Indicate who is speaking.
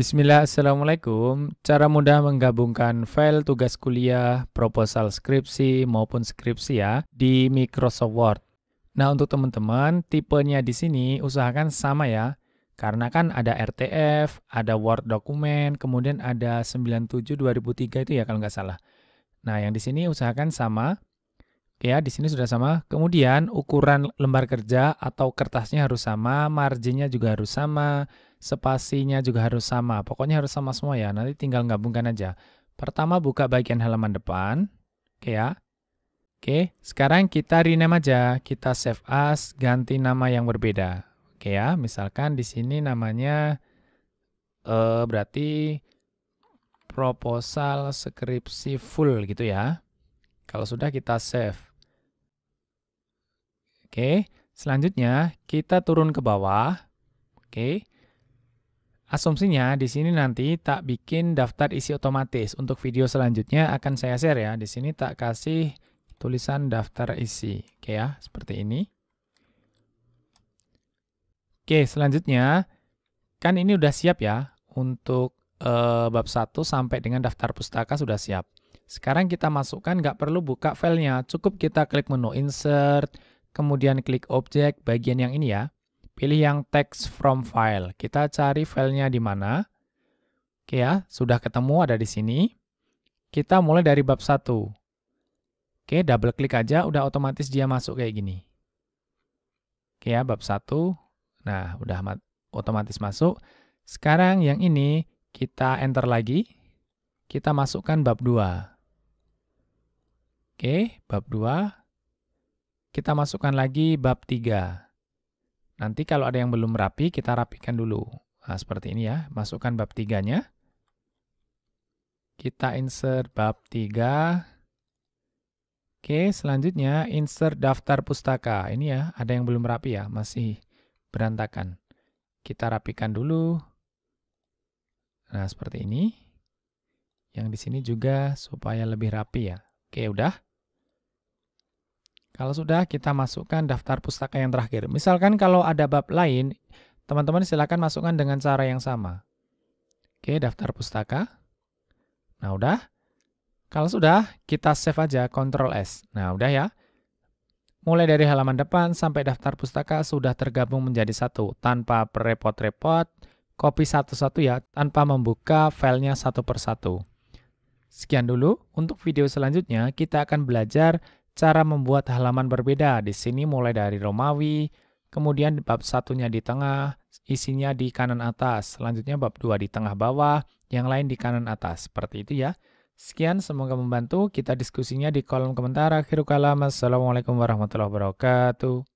Speaker 1: Bismillah, Assalamualaikum. Cara mudah menggabungkan file tugas kuliah, proposal skripsi, maupun skripsi ya di Microsoft Word. Nah, untuk teman-teman, tipenya di sini usahakan sama ya. Karena kan ada RTF, ada Word dokumen, kemudian ada 97 2003 itu ya kalau nggak salah. Nah, yang di sini usahakan sama. Oke ya, di sini sudah sama. Kemudian ukuran lembar kerja atau kertasnya harus sama, marginnya juga harus sama, spasinya juga harus sama. Pokoknya harus sama semua ya. Nanti tinggal gabungkan aja. Pertama buka bagian halaman depan. Oke ya. Oke, sekarang kita rename aja. Kita save as, ganti nama yang berbeda. Oke ya, misalkan di sini namanya eh, berarti proposal skripsi full gitu ya. Kalau sudah kita save. Oke, selanjutnya kita turun ke bawah. Oke, Asumsinya di sini nanti tak bikin daftar isi otomatis. Untuk video selanjutnya akan saya share ya. Di sini tak kasih tulisan daftar isi. Oke ya, seperti ini. Oke, selanjutnya kan ini udah siap ya untuk eh, bab 1 sampai dengan daftar pustaka sudah siap. Sekarang kita masukkan nggak perlu buka filenya, cukup kita klik menu insert, kemudian klik objek bagian yang ini ya. Pilih yang text from file. Kita cari filenya di mana. Oke ya, sudah ketemu ada di sini. Kita mulai dari bab 1. Oke, double klik aja, udah otomatis dia masuk kayak gini. Oke ya, bab 1. Nah, udah otomatis masuk. Sekarang yang ini kita enter lagi. Kita masukkan bab 2. Oke, bab 2. Kita masukkan lagi bab 3. Nanti kalau ada yang belum rapi, kita rapikan dulu. Nah, seperti ini ya. Masukkan bab tiganya. Kita insert bab tiga. Oke, selanjutnya insert daftar pustaka. Ini ya, ada yang belum rapi ya, masih berantakan. Kita rapikan dulu. Nah, seperti ini. Yang di sini juga supaya lebih rapi ya. Oke, udah. Kalau sudah, kita masukkan daftar pustaka yang terakhir. Misalkan kalau ada bab lain, teman-teman silakan masukkan dengan cara yang sama. Oke, daftar pustaka. Nah, udah. Kalau sudah, kita save aja, Ctrl S. Nah, udah ya. Mulai dari halaman depan sampai daftar pustaka sudah tergabung menjadi satu, tanpa repot-repot, copy satu-satu ya, tanpa membuka filenya satu persatu. Sekian dulu, untuk video selanjutnya kita akan belajar cara membuat halaman berbeda. Di sini mulai dari Romawi, kemudian bab satunya di tengah, isinya di kanan atas, selanjutnya bab dua di tengah bawah, yang lain di kanan atas. Seperti itu ya. Sekian, semoga membantu. Kita diskusinya di kolom komentar. Akhirul kalam, Assalamualaikum warahmatullahi wabarakatuh.